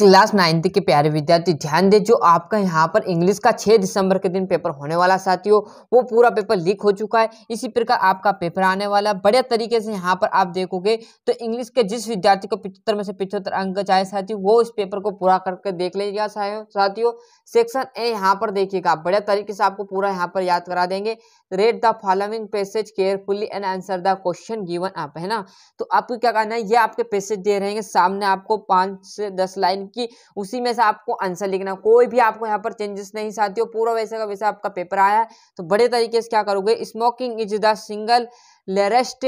class ninth के प्यारे विद्यार्थी ध्यान दें जो आपका यहाँ पर इंग्लिश का 6 दिसंबर के दिन पेपर होने वाला साथियों वो पूरा पेपर लीक हो चुका है इसी प्रकार आपका पेपर आने वाला है बढ़िया तरीके से यहाँ पर आप देखोगे तो इंग्लिश के जिस विद्यार्थी को पिछहत्तर में से पिछहत्तर अंक चाहे साथी वो इस पेपर को पूरा करके देख लेगा साथियों सेक्शन ए यहाँ पर देखिएगा बढ़िया तरीके से आपको पूरा यहाँ पर याद करा देंगे read the following passage carefully and answer the question given आप है ना तो आपको क्या करना है ये आपके पैसेज दे रहे हैं सामने आपको पाँच से दस लाइन की उसी में से आपको आंसर लिखना कोई भी आपको यहाँ पर चेंजेस नहीं चाहती हो पूरा वैसे का वैसे आपका पेपर आया तो बड़े तरीके से क्या करोगे smoking is the single largest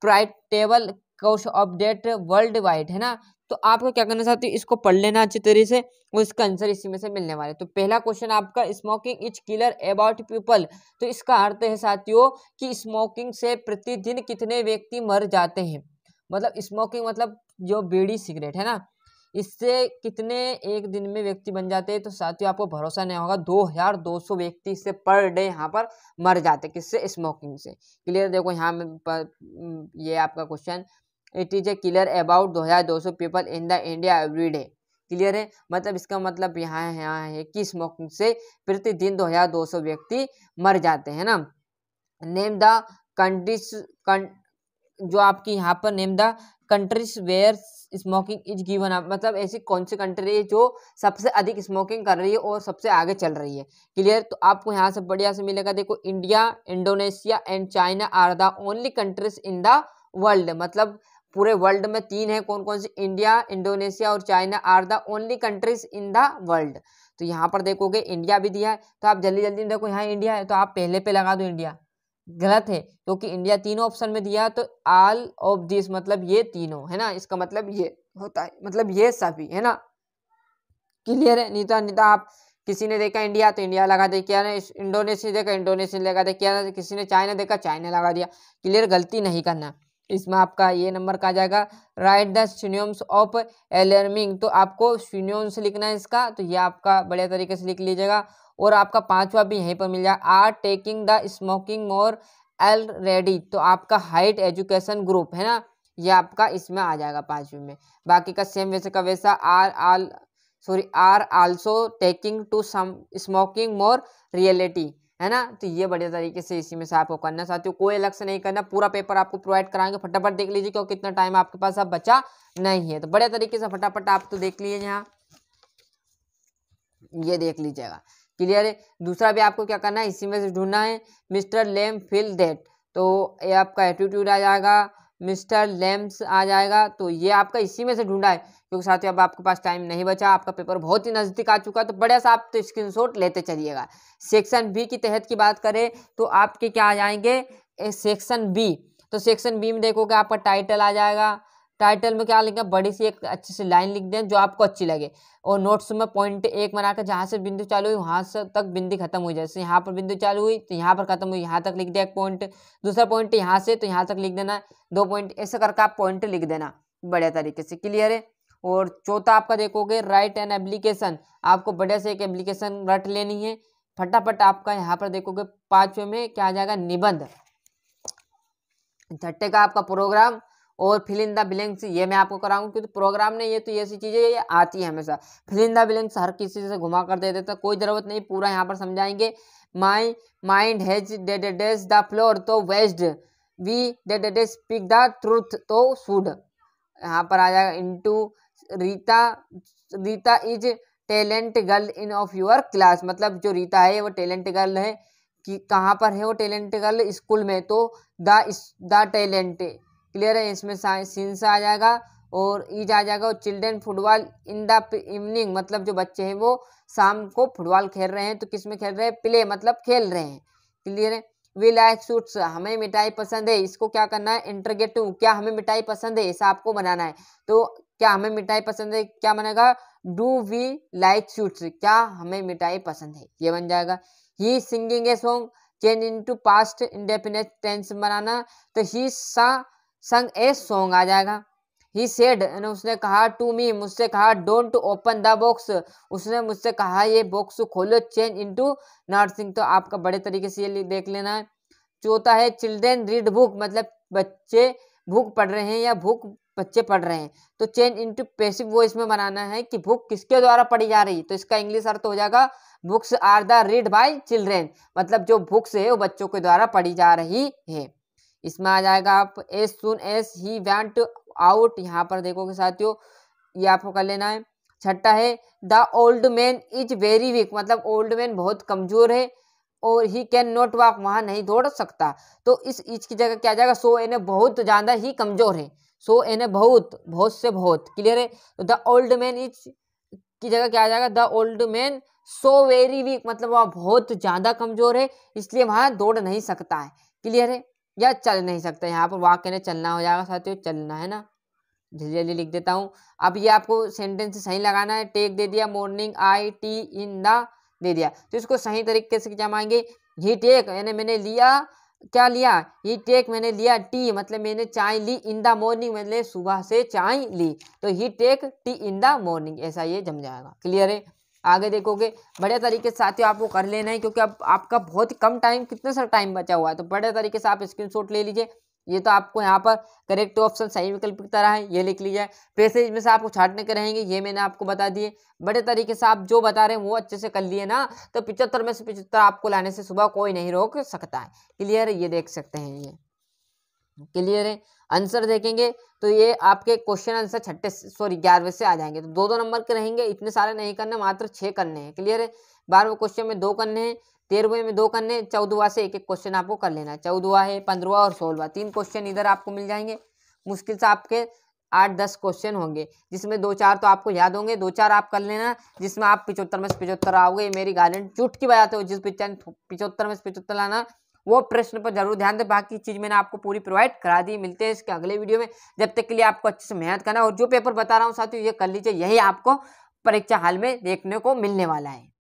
preventable cause of death worldwide है ना तो आपको क्या करना चाहते हो इसको पढ़ लेना अच्छी तरीके से और इसका आंसर इसी में से मिलने वाले तो पहला क्वेश्चन आपका smoking is killer about people तो इसका अर्थ है साथियों कि स्मोकिंग से प्रतिदिन कितने व्यक्ति मर जाते हैं मतलब स्मोकिंग मतलब जो बीड़ी सिगरेट है ना इससे कितने एक दिन में व्यक्ति बन जाते हैं तो साथियों आपको भरोसा नहीं होगा दो हजार दो सौ व्यक्ति इससे पर डे यहाँ पर मर जाते किससे स्मोकिंग से क्लियर देखो यहाँ ये आपका question it is a clear about दो हज़ार दो सौ people in the India every day clear है मतलब इसका मतलब यहाँ यहाँ है कि स्मोकिंग से प्रतिदिन दो हज़ार दो सौ व्यक्ति मर जाते हैं ना नेम द कंट्रीज जो आपकी यहाँ पर name the countries where smoking is given up मतलब ऐसी कौन सी कंट्री है जो सबसे अधिक स्मोकिंग कर रही है और सबसे आगे चल रही है क्लियर तो आपको यहाँ से बढ़िया से मिलेगा देखो India Indonesia and China are the only countries in the world मतलब पूरे वर्ल्ड में तीन है कौन कौन से इंडिया इंडोनेशिया और China are the only countries in the world तो यहाँ पर देखोगे इंडिया भी दिया है तो आप जल्दी जल्दी देखो यहाँ इंडिया है तो आप पहले पे लगा दो इंडिया गलत है क्योंकि तो इंडिया तीनों ऑप्शन में दिया तो ऑल ऑफ दिस मतलब ये तीनों है ना इसका मतलब ये होता है मतलब ये सभी है ना क्लियर है नीता तो, नीता तो आप किसी ने देखा इंडिया तो इंडिया लगा दे क्या इंडोनेशिया देखा इंडोनेशिया लगा दे क्या किसी ने चाइना देखा चाइना लगा दिया क्लियर गलती नहीं करना इसमें आपका ये नंबर कहा जाएगा write the synonyms of alarming तो आपको सिनियम्स लिखना है इसका तो ये आपका बढ़िया तरीके से लिख लीजिएगा और आपका पांचवा भी यहीं पर मिल जाएगा are taking the smoking more already तो आपका हाइट एजुकेशन ग्रुप है ना ये आपका इसमें आ जाएगा पांचवी में बाकी का सेम वैसे का वैसा are all sorry are also taking to some smoking more reality है ना तो ये बढ़िया तरीके से इसी में से आपको करना चाहती हूँ कोई अलग से नहीं करना पूरा पेपर आपको प्रोवाइड कराएंगे फटाफट देख लीजिए क्योंकि कितना टाइम आपके पास अब बचा नहीं है तो बढ़िया तरीके से फटाफट आप तो देख लीजिए यहाँ ये देख लीजिएगा क्लियर है दूसरा भी आपको क्या करना है इसी में से ढूंढना है मिस्टर लेम फिल डेट तो ये आपका एटीट्यूड आ जाएगा मिस्टर लैम्स आ जाएगा तो ये आपका इसी में से ढूंढा है क्योंकि साथियों अब आपके पास टाइम नहीं बचा आपका पेपर बहुत ही नज़दीक आ चुका है तो बड़े सा आप तो शॉट लेते चलिएगा सेक्शन बी की तहत की बात करें तो आपके क्या आ जाएंगे सेक्शन बी तो सेक्शन बी में देखोगे आपका टाइटल आ जाएगा टाइटल में क्या लिखें बड़ी सी एक अच्छी सी लाइन लिख दें जो आपको अच्छी लगे और नोट्स में पॉइंट एक बनाकर जहाँ से बिंदु चालू हुई वहाँ से तक बिंदु खत्म हुई जैसे यहाँ पर बिंदु चालू हुई तो यहाँ पर खत्म हुई यहाँ तक लिख दिया एक पॉइंट दूसरा पॉइंट यहाँ से तो यहाँ तक लिख देना दो पॉइंट ऐसे करके आप पॉइंट लिख देना बढ़िया तरीके से क्लियर है और चौथा आपका देखोगे राइट एन एप्लीकेशन आपको बढ़िया से एक एप्लीकेशन रट लेनी है फटाफट आपका यहाँ पर देखोगे पाँचवें में क्या आ जाएगा निबंध छठे का आपका प्रोग्राम और फिलिंदा बिलिंग्स ये मैं आपको कराऊंगा क्योंकि प्रोग्राम तो नहीं है तो ये ऐसी चीज़ें ये आती है हमेशा फिलिंदा बिलिंग्स हर किसी से घुमा कर दे देता कोई ज़रूरत नहीं पूरा यहाँ पर समझाएंगे माई माइंड हैज डेडेडेज द फ्लोर तो वेस्ड वी डेडेड स्पीक द ट्रूथ तो सुड यहाँ पर आ जाएगा into Rita Rita is talent girl in of your class मतलब जो रीता है वो टैलेंट गर्ल है कि कहाँ पर है वो टैलेंट गर्ल स्कूल में तो द टैलेंट क्लियर है इसमें साइंस आ जाएगा और ईज आ जाएगा और children football in the evening मतलब जो बच्चे हैं वो शाम को फुटबॉल खेल रहे हैं तो किस में खेल रहे हैं प्ले मतलब खेल रहे हैं क्लियर है वी लाइक सूट्स हमें मिठाई पसंद है इसको क्या करना है इंटरगेटिव क्या हमें मिठाई पसंद है ऐसा आपको बनाना है तो क्या हमें मिठाई पसंद है क्या बनेगा डू वी लाइक सूट्स क्या हमें मिठाई पसंद है ये बन जाएगा he singing a song change in to past indefinite tense बनाना तो ही सा संग ए सॉन्ग आ जाएगा ही सेड उसने कहा टू मी मुझसे कहा डोंट ओपन द बॉक्स उसने मुझसे कहा ये बॉक्स खोलो चेंज इनटू नर्सिंग तो आपका बड़े तरीके से ये देख लेना है चौथा है चिल्ड्रेन रीड बुक मतलब बच्चे बुक पढ़ रहे हैं या बुक बच्चे पढ़ रहे हैं तो चेंज इनटू पेसिव वो इसमें बनाना है कि बुक किसके द्वारा पढ़ी जा रही है तो इसका इंग्लिश अर्थ हो जाएगा books are the read by children मतलब जो बुक्स है वो बच्चों के द्वारा पढ़ी जा रही है इसमें आ जाएगा आप as soon as he went out यहाँ पर देखोगे साथियों ये आपको कर लेना है छठा है the old man is very weak मतलब ओल्ड मैन बहुत कमजोर है और ही कैन नॉट वॉक वहां नहीं दौड़ सकता तो इस इज की जगह क्या जाएगा सो एने बहुत ज़्यादा ही कमजोर है सो एन बहुत बहुत से बहुत क्लियर है तो द ओल्ड मैन इज की जगह क्या आ जाएगा the old man so very weak मतलब वह बहुत ज़्यादा कमजोर है इसलिए वहां दौड़ नहीं सकता है क्लियर है या चल नहीं सकते यहाँ पर वाक्य ने चलना हो जाएगा साथियों चलना है ना जल्दी जल्दी लिख देता हूँ अब ये आपको सेंटेंस सही लगाना है टेक दे दिया morning I tea in the दे दिया तो इसको सही तरीके से जमाएंगे ही टेक यानी मैंने लिया क्या लिया ही टेक मैंने लिया टी मतलब मैंने चाय ली इन द मॉर्निंग मतलब सुबह से चाय ली तो he take tea in the morning ऐसा ये जम जाएगा क्लियर है आगे देखोगे बढ़िया तरीके से साथियों आपको कर लेना है क्योंकि अब आपका बहुत कम टाइम कितना सारा टाइम बचा हुआ है तो बढ़िया तरीके से आप स्क्रीन ले लीजिए ये तो आपको यहाँ पर करेक्ट ऑप्शन सही विकल्प की तरह है ये लिख लीजिए पैसेज में से आपको छाटने के रहेंगे ये मैंने आपको बता दिए बड़े तरीके से आप जो बता रहे हैं वो अच्छे से कर लिए ना तो पिचहत्तर में से पिचहत्तर आपको लाने से सुबह कोई नहीं रोक सकता है क्लियर ये देख सकते हैं ये क्लियर है आंसर देखेंगे तो ये आपके क्वेश्चन आंसर छठे सॉरी ग्यारहवें से आ जाएंगे तो दो दो नंबर के रहेंगे इतने सारे नहीं करने मात्र छः करने हैं क्लियर है बारहवें क्वेश्चन में दो करने हैं तेरहवें में दो करने चौदहवा से एक एक क्वेश्चन आपको कर लेना है चौदहवा है पंद्रवा और सोलहवा तीन क्वेश्चन इधर आपको मिल जाएंगे मुश्किल से आपके आठ दस क्वेश्चन होंगे जिसमें दो चार तो आपको याद होंगे दो चार आप कर लेना जिसमें आप पिचहत्तर में से पिचहत्तर आओगे मेरी गारंटी चुटकी की बजाते हो जिस पिक्चर पिचहत्तर में से पिचहत्तर लाना वो प्रश्न पर जरूर ध्यान दें बाकी चीज़ मैंने आपको पूरी प्रोवाइड करा दी मिलते हैं इसके अगले वीडियो में जब तक के लिए आपको अच्छे से मेहनत करना और जो पेपर बता रहा हूँ साथियों ये कर लीजिए यही आपको परीक्षा हाल में देखने को मिलने वाला है